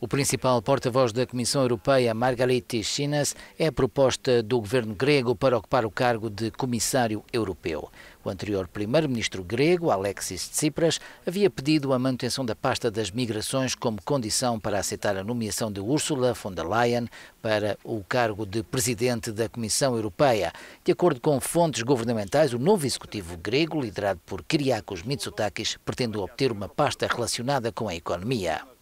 O principal porta-voz da Comissão Europeia, Margaritis Chinas, é a proposta do governo grego para ocupar o cargo de comissário europeu. O anterior primeiro-ministro grego, Alexis Tsipras, havia pedido a manutenção da pasta das migrações como condição para aceitar a nomeação de Ursula von der Leyen para o cargo de presidente da Comissão Europeia. De acordo com fontes governamentais, o novo executivo grego, liderado por Kyriakos Mitsotakis, pretende obter uma pasta relacionada com a economia.